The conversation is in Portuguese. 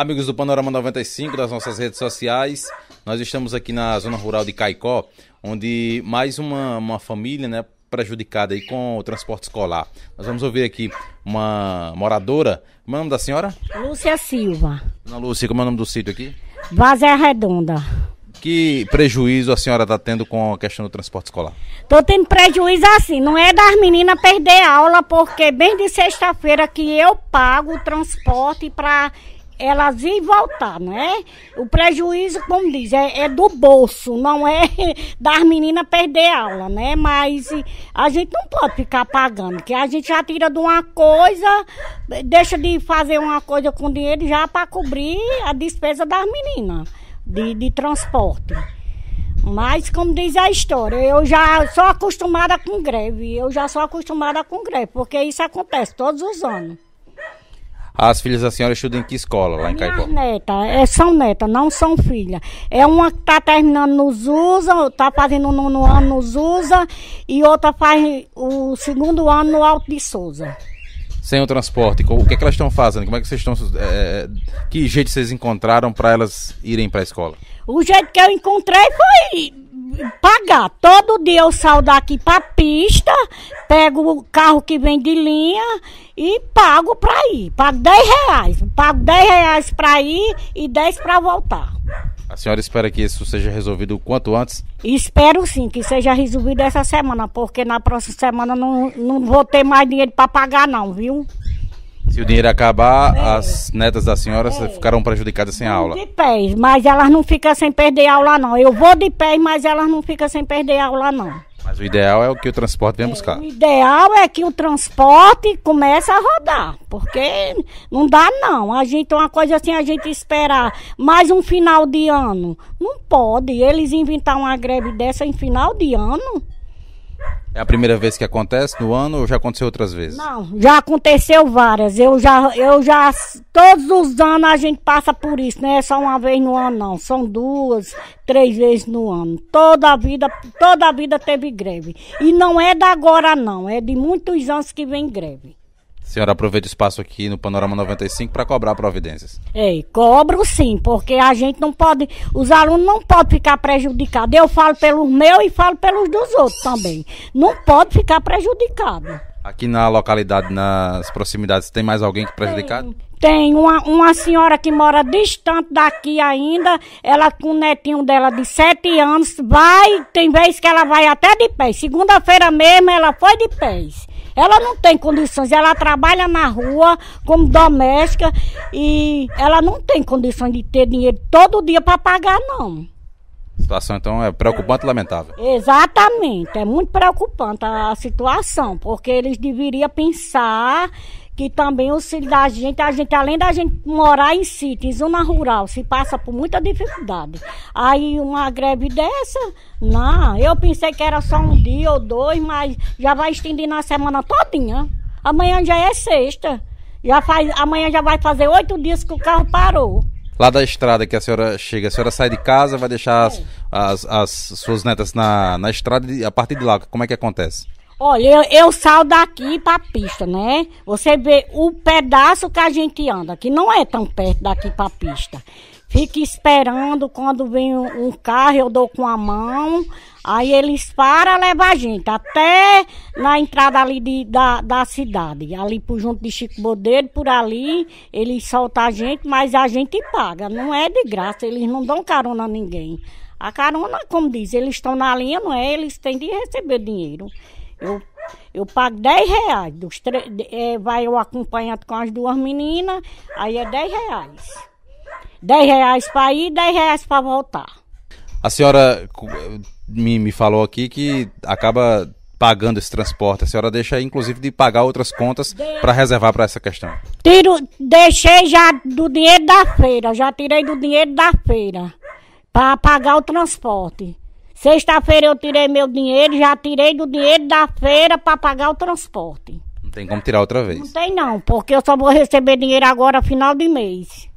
Amigos do Panorama 95 das nossas redes sociais, nós estamos aqui na zona rural de Caicó, onde mais uma, uma família, né, prejudicada aí com o transporte escolar. Nós vamos ouvir aqui uma moradora. Como é o nome da senhora? Lúcia Silva. Dona Lúcia, como é o nome do sítio aqui? Vazé Redonda. Que prejuízo a senhora está tendo com a questão do transporte escolar? Estou tendo prejuízo assim, não é das meninas perder aula, porque bem de sexta-feira que eu pago o transporte para elas iam e voltar, não é? O prejuízo, como diz, é, é do bolso, não é das meninas perder aula, né? Mas a gente não pode ficar pagando, que a gente já tira de uma coisa, deixa de fazer uma coisa com dinheiro já para cobrir a despesa das meninas de, de transporte. Mas, como diz a história, eu já sou acostumada com greve, eu já sou acostumada com greve, porque isso acontece todos os anos. As filhas da senhora estudam em que escola lá em Caicó? Neta, é, são neta, não são filha. É uma que está terminando no Zusa, está fazendo no, no ano no Zusa, e outra faz o segundo ano no Alto de Souza sem o transporte? O que, é que elas estão fazendo? Como é que vocês estão. É, é que jeito vocês encontraram para elas irem para a escola? O jeito que eu encontrei foi pagar. Todo dia eu saio daqui pra pista, pego o carro que vem de linha e pago pra ir. Pago 10 reais. Pago 10 reais pra ir e 10 pra voltar. A senhora espera que isso seja resolvido o quanto antes? Espero sim que seja resolvido essa semana, porque na próxima semana não, não vou ter mais dinheiro para pagar, não, viu? Se o dinheiro acabar, é. as netas da senhora é. ficarão prejudicadas sem aula. De pés, mas elas não ficam sem perder aula, não. Eu vou de pés, mas elas não ficam sem perder aula, não. Mas o ideal é o que o transporte vem é, buscar. O ideal é que o transporte comece a rodar, porque não dá não. A gente uma coisa assim, a gente esperar mais um final de ano, não pode. Eles inventar uma greve dessa em final de ano. É a primeira vez que acontece no ano ou já aconteceu outras vezes? Não, já aconteceu várias. Eu já, eu já, todos os anos a gente passa por isso, não né? é só uma vez no ano, não. São duas, três vezes no ano. Toda a vida, toda a vida teve greve. E não é da agora, não. É de muitos anos que vem greve senhora aproveita o espaço aqui no Panorama 95 para cobrar providências. Ei, cobro sim, porque a gente não pode, os alunos não podem ficar prejudicados. Eu falo pelos meus e falo pelos dos outros também. Não pode ficar prejudicado. Aqui na localidade, nas proximidades, tem mais alguém que prejudicado? Tem, uma, uma senhora que mora distante daqui ainda, ela com o netinho dela de 7 anos, vai, tem vez que ela vai até de pés. Segunda-feira mesmo ela foi de pés. Ela não tem condições, ela trabalha na rua como doméstica e ela não tem condições de ter dinheiro todo dia para pagar, não. A situação então é preocupante e lamentável. Exatamente, é muito preocupante a situação, porque eles deveriam pensar que também o filho da gente, a gente, além da gente morar em sítio, em zona rural, se passa por muita dificuldade. Aí uma greve dessa, não, eu pensei que era só um dia ou dois, mas já vai estendendo a semana todinha. Amanhã já é sexta. Já faz, amanhã já vai fazer oito dias que o carro parou. Lá da estrada que a senhora chega, a senhora sai de casa, vai deixar as, as, as suas netas na, na estrada e a partir de lá, como é que acontece? Olha, eu, eu saio daqui pra pista, né? Você vê o pedaço que a gente anda, que não é tão perto daqui pra pista. Fica esperando quando vem um, um carro, eu dou com a mão, aí eles param levam a gente até na entrada ali de, da, da cidade, ali por junto de Chico Bodeiro, por ali, eles soltam a gente, mas a gente paga, não é de graça, eles não dão carona a ninguém. A carona, como diz, eles estão na linha, não é? Eles têm de receber dinheiro. Eu, eu pago 10 reais. Dos é, vai o acompanhante com as duas meninas, aí é 10 reais. 10 reais para ir, 10 reais para voltar. A senhora me, me falou aqui que acaba pagando esse transporte. A senhora deixa, inclusive, de pagar outras contas para reservar para essa questão. Tiro, deixei já do dinheiro da feira, já tirei do dinheiro da feira para pagar o transporte. Sexta-feira eu tirei meu dinheiro, já tirei do dinheiro da feira para pagar o transporte. Não tem como tirar outra vez. Não tem não, porque eu só vou receber dinheiro agora final de mês.